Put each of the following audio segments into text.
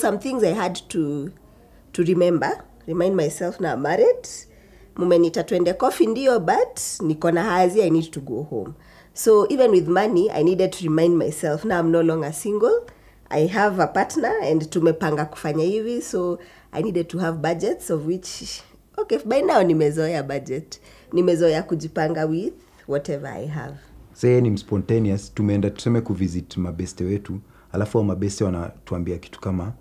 some things I had to, to remember, remind myself now I'm married. Mumenita twende coffee ndio, but niko na hazi, I need to go home. So even with money, I needed to remind myself now I'm no longer single. I have a partner and tumepanga kufanya hivi, so I needed to have budgets of which okay, by now nimezoea budget. Nimezoea kujipanga with whatever I have. Say ni spontaneous, tumeenda tuseme kuvisit mabeste wetu, alafu wa mabeste wanatuambia kitu kama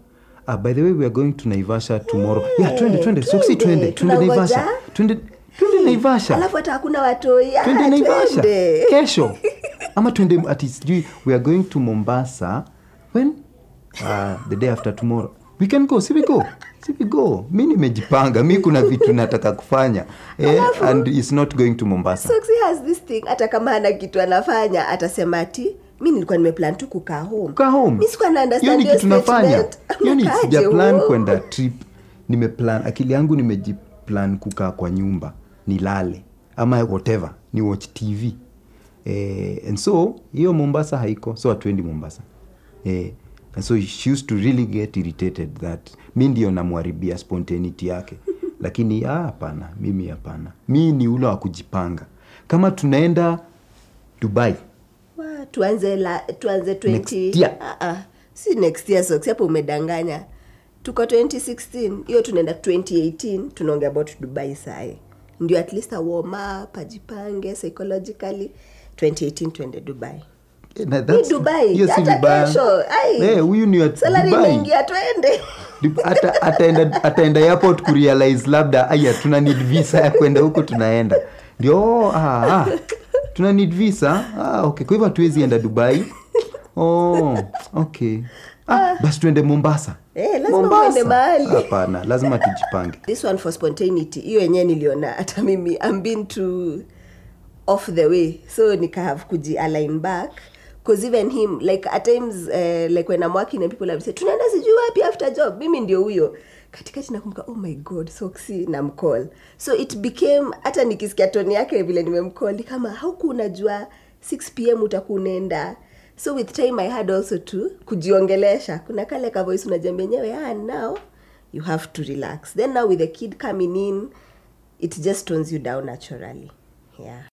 Uh, by the way we are going to naivasha tomorrow hey, yeah, twende twende soksi twende twende naivasha twende twende naivasha alafu hata hakuna Ya, twende naivasha kesho ama twende ati sijui we are going to mombasa when uh, the day after tomorrow we can go See we go See we go mi nimejipanga mi kuna vitu nataka kufanya eh, and it's not going to mombasa Soxy has this thing hata kama ana kitu anafanya atasema ati mi nilikuwa nimeplan tu kukaa home kukaa home mi sikuwa na understand hiyo ni kitu nafanya yani sijaplan kwenda trip nimeplan akili yangu nimejiplan kukaa kwa nyumba nilale ama whatever ni watch tv eh, and so hiyo mombasa haiko so hatuendi mombasa eh, and so she used to really get irritated that mi ndio namwharibia spontaneity yake lakini ah, hapana ah, mimi hapana mi ni ule wa kujipanga kama tunaenda dubai tuanze la, tuanze 20 Next, yeah. uh -uh si next year socks hapo umedanganya tuko 2016 hiyo tunaenda 2018 tunaongea about dubai sai ndio at least awarm up ajipange psychologically 2018 tuende dubai eh, dubaihuyu eh, ataenda airport kurealize labda aya tuna need visa ya kwenda huko tunaenda ndio ah, ah. tuna need visa ah, okay. kwa hivyo hatuwezi enda dubai Oh, okay. Ah, ah. basi tuende Mombasa. Eh, lazima uende mahali. Hapana, lazima tujipange. This one for spontaneity. Hiyo yenyewe niliona hata mimi I'm been to off the way. So nika have kuji align back because even him like at times uh, like when I'm working and people have said tunaenda sijui wapi after job. Mimi ndio huyo katikati nakumbuka oh my god soksi na mcall so it became hata nikisikia toni yake vile nimemcall kama hauku unajua 6 pm utakuwa unaenda so with time i had also to kujiongelesha kuna kale ka voice unajambia ah, now you have to relax then now with the kid coming in it just tones you down naturally yeah